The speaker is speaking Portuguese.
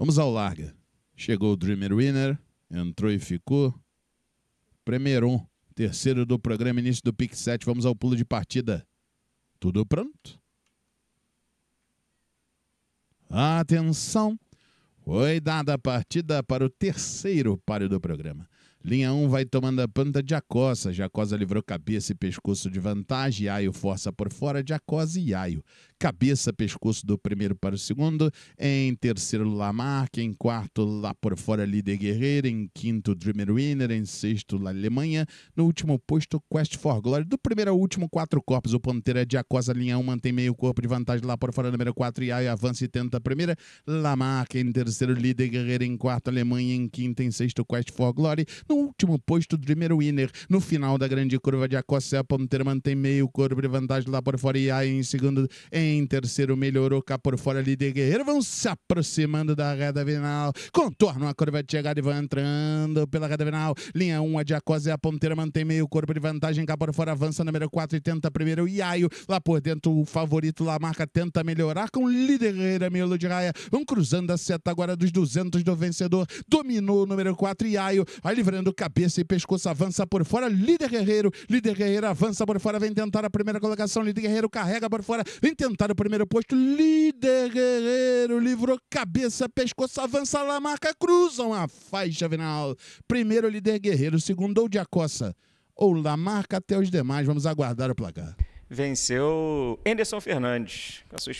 Vamos ao larga. Chegou o Dreamer Winner, entrou e ficou. Premieron, terceiro do programa, início do pick 7. Vamos ao pulo de partida. Tudo pronto? Atenção! Foi dada a partida para o terceiro páreo do programa. Linha 1 vai tomando a ponta de Acosa. Jacosa livrou cabeça e pescoço de vantagem. Aio força por fora de Acosa e Aio. Cabeça, pescoço do primeiro para o segundo. Em terceiro, Lamarck. Em quarto, lá por fora, Líder Guerreiro. Em quinto, Dreamer Winner. Em sexto, La Alemanha. No último posto, Quest for Glory. Do primeiro ao último, quatro corpos. O ponteiro é de Acosa. Linha 1 mantém meio corpo de vantagem lá por fora. Número 4, Iaio avança e tenta a primeira. Lamarck em terceiro, Líder Guerreiro. Em quarto, Alemanha. Em quinto, em sexto, Quest for Glory último posto do primeiro winner. No final da grande curva de Acosta, a ponteira mantém meio corpo de vantagem lá por fora. E aí em segundo, em terceiro, melhorou cá por fora. Líder Guerreiro vão se aproximando da reta final. Contorno a curva de chegada e vão entrando pela reta final. Linha 1, a de Acosta, a ponteira mantém meio corpo de vantagem cá por fora. Avança número 4 e tenta primeiro. Iaio lá por dentro, o favorito lá marca, tenta melhorar com líder Guerreiro, Miolo de Raia. Vão cruzando a seta agora dos 200 do vencedor. Dominou o número 4, Iaio. Vai livrando o cap cabeça e pescoço, avança por fora, líder guerreiro, líder guerreiro avança por fora, vem tentar a primeira colocação, líder guerreiro carrega por fora, vem tentar o primeiro posto, líder guerreiro, livrou cabeça, pescoço, avança lá, marca, cruzam a faixa final. Primeiro líder guerreiro, segundo ou de acossa, ou lá, marca até os demais, vamos aguardar o placar. Venceu Enderson Fernandes, com a sua